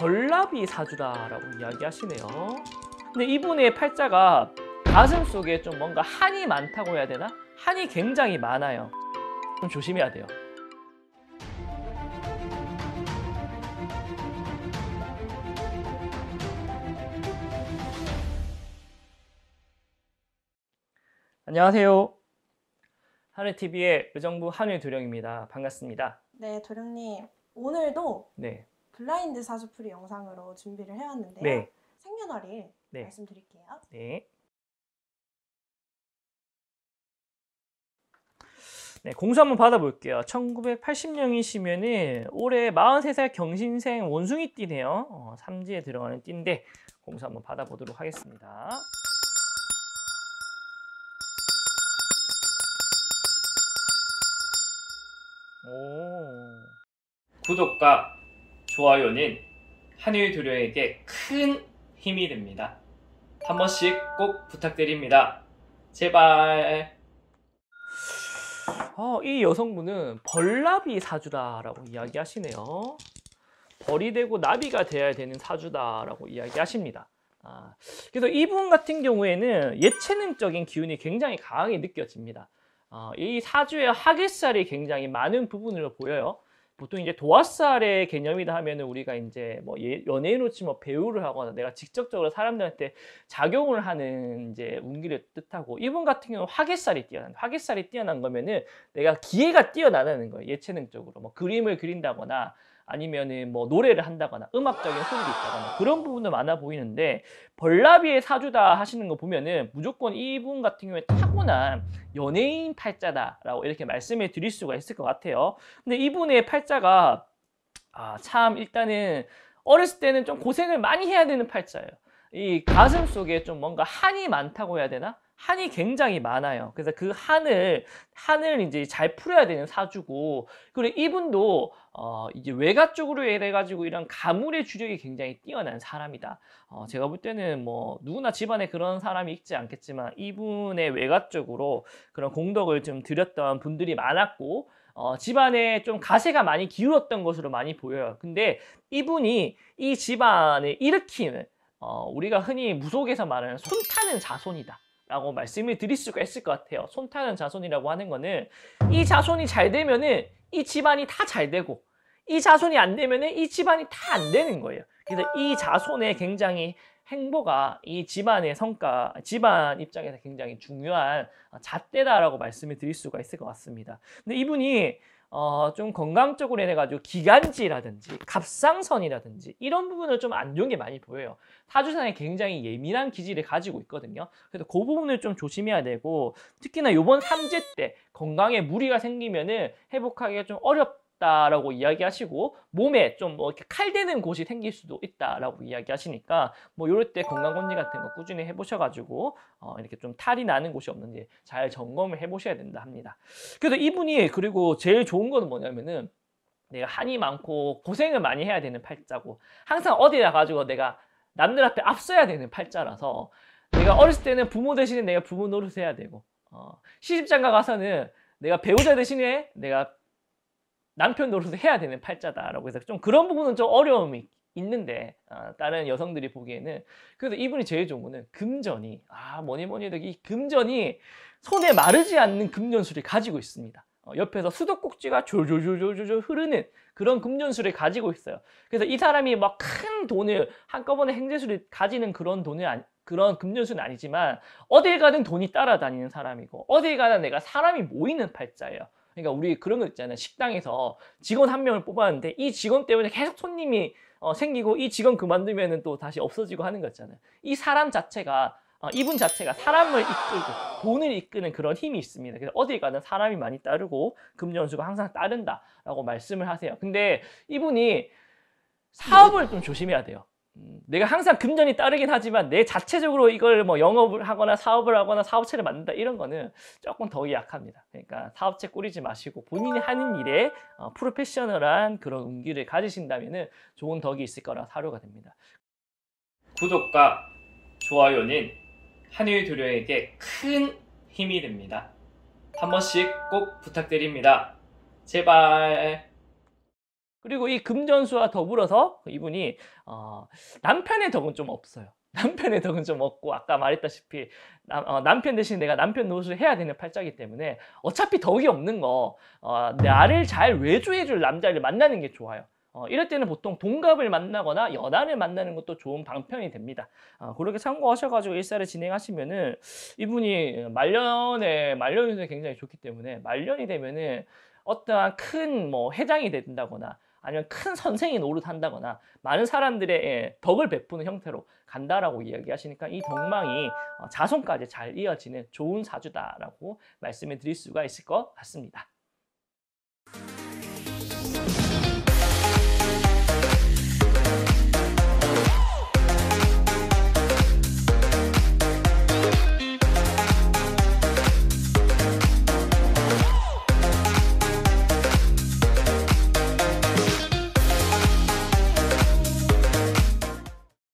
걸라비 사주다라고 이야기하시네요. 근데 이분의 팔자가 가슴 속에 좀 뭔가 한이 많다고 해야 되나? 한이 굉장히 많아요. 좀 조심해야 돼요. 안녕하세요. 한해TV의 의정부 한일 도령입니다. 반갑습니다. 네, 도령님. 오늘도 네. 블라인드 사주풀이 영상으로 준비를 해왔는데요. 네. 생년월일 네. 말씀드릴게요. 네. 네, 공수 한번 받아볼게요. 1980년이시면은 올해 43살 경신생 원숭이 띠네요. 어, 삼지에 들어가는 띠인데 공수 한번 받아보도록 하겠습니다. 오. 구독과 좋아요는 한일의 도료에게 큰 힘이 됩니다. 한 번씩 꼭 부탁드립니다. 제발. 어, 이 여성분은 벌나비 사주다라고 이야기하시네요. 벌이 되고 나비가 돼야 되는 사주다라고 이야기하십니다. 아, 그래서 이 분 같은 경우에는 예체능적인 기운이 굉장히 강하게 느껴집니다. 어, 이 사주의 하객살이 굉장히 많은 부분으로 보여요. 보통 이제 도화살의 개념이다 하면은 우리가 이제 뭐 예, 연예인으로 치면 뭐 배우를 하거나 내가 직접적으로 사람들한테 작용을 하는 이제 운기를 뜻하고 이분 같은 경우는 화개살이 뛰어난 화개살이 뛰어난 거면은 내가 기회가 뛰어나다는 거예요 예체능적으로 뭐 그림을 그린다거나 아니면은 뭐 노래를 한다거나 음악적인 소리도 있다거나 그런 부분도 많아 보이는데 벌라비의 사주다 하시는 거 보면은 무조건 이분 같은 경우에 타고난 연예인 팔자다라고 이렇게 말씀해 드릴 수가 있을 것 같아요. 근데 이분의 팔자 팔자가 아, 참 일단은 어렸을 때는 좀 고생을 많이 해야 되는 팔자예요. 이 가슴 속에 좀 뭔가 한이 많다고 해야 되나? 한이 굉장히 많아요. 그래서 그 한을 한을 이제 잘 풀어야 되는 사주고 그리고 이분도 어 이제 외가 쪽으로 해 가지고 이런 가물의 주력이 굉장히 뛰어난 사람이다. 어 제가 볼 때는 뭐 누구나 집안에 그런 사람이 있지 않겠지만 이분의 외가 쪽으로 그런 공덕을 좀 드렸던 분들이 많았고 어, 집안에 좀 가세가 많이 기울었던 것으로 많이 보여요. 근데 이분이 이 집안을 일으키는 어, 우리가 흔히 무속에서 말하는 손타는 자손이다. 라고 말씀을 드릴 수가 있을 것 같아요. 손타는 자손이라고 하는 거는 이 자손이 잘 되면은 이 집안이 다 잘 되고 이 자손이 안 되면은 이 집안이 다 안 되는 거예요. 그래서 이 자손의 굉장히 행보가 이 집안의 성과, 집안 입장에서 굉장히 중요한 어, 잣대다라고 말씀을 드릴 수가 있을 것 같습니다. 근데 이분이 어, 좀 건강적으로 인해가지고 기관지라든지 갑상선이라든지 이런 부분을 좀 안 좋은 게 많이 보여요. 사주산에 굉장히 예민한 기질을 가지고 있거든요. 그래서 그 부분을 좀 조심해야 되고 특히나 요번 삼재 때 건강에 무리가 생기면은 회복하기가 좀 어렵 있다라고 이야기하시고 몸에 좀 뭐 이렇게 칼되는 곳이 생길 수도 있다라고 이야기하시니까 뭐요럴때 건강검진 같은 거 꾸준히 해보셔가지고 어 이렇게 좀 탈이 나는 곳이 없는지 잘 점검을 해보셔야 된다 합니다. 그래서 이분이 그리고 제일 좋은 거는 뭐냐면은 내가 한이 많고 고생을 많이 해야 되는 팔자고 항상 어디 나가지고 내가 남들 앞에 앞서야 되는 팔자라서 내가 어렸을 때는 부모 대신에 내가 부모 노릇해야 되고 어, 시집장가 가서는 내가 배우자 대신에 내가 남편 노릇을 해야 되는 팔자다라고 해서 좀 그런 부분은 좀 어려움이 있는데 아, 다른 여성들이 보기에는 그래서 이분이 제일 좋은 거는 금전이 아 뭐니 뭐니 해도 이 금전이 손에 마르지 않는 금전술을 가지고 있습니다. 어, 옆에서 수도꼭지가 졸졸졸졸졸 흐르는 그런 금전술을 가지고 있어요. 그래서 이 사람이 막 큰 돈을 한꺼번에 행제수를 가지는 그런 돈을 안, 그런 금전수는 아니지만 어딜 가든 돈이 따라다니는 사람이고 어딜 가든 내가 사람이 모이는 팔자예요. 그러니까 우리 그런 거 있잖아요. 식당에서 직원 한 명을 뽑았는데 이 직원 때문에 계속 손님이 어, 생기고 이 직원 그만두면 또 다시 없어지고 하는 거 있잖아요. 이 사람 자체가 어, 이분 자체가 사람을 이끌고 돈을 이끄는 그런 힘이 있습니다. 그래서 어딜 가든 사람이 많이 따르고 금전수가 항상 따른다라고 말씀을 하세요. 근데 이분이 사업을 좀 조심해야 돼요. 내가 항상 금전이 따르긴 하지만 내 자체적으로 이걸 뭐 영업을 하거나 사업을 하거나 사업체를 만든다 이런 거는 조금 더 약합니다. 그러니까 사업체 꾸리지 마시고 본인이 하는 일에 어, 프로페셔널한 그런 운기를 가지신다면 좋은 덕이 있을 거라 사료가 됩니다. 구독과 좋아요는 한일 도료에게 큰 힘이 됩니다. 한 번씩 꼭 부탁드립니다. 제발. 그리고 이 금전수와 더불어서 이분이 어, 남편의 덕은 좀 없어요. 남편의 덕은 좀 없고 아까 말했다시피 남, 어, 남편 대신 내가 남편 노릇을 해야 되는 팔자기 때문에 어차피 덕이 없는 거 어, 나를 잘 외주해줄 남자를 만나는 게 좋아요. 어, 이럴 때는 보통 동갑을 만나거나 연하을 만나는 것도 좋은 방편이 됩니다. 어, 그렇게 참고하셔가지고 일사를 진행하시면은 이분이 말년에 말년에 굉장히 좋기 때문에 말년이 되면은 어떠한 큰 뭐 해장이 된다거나 아니면 큰 선생이 노릇한다거나 많은 사람들의 예, 덕을 베푸는 형태로 간다라고 이야기하시니까 이 덕망이 어, 자손까지 잘 이어지는 좋은 사주다라고 말씀을 드릴 수가 있을 것 같습니다.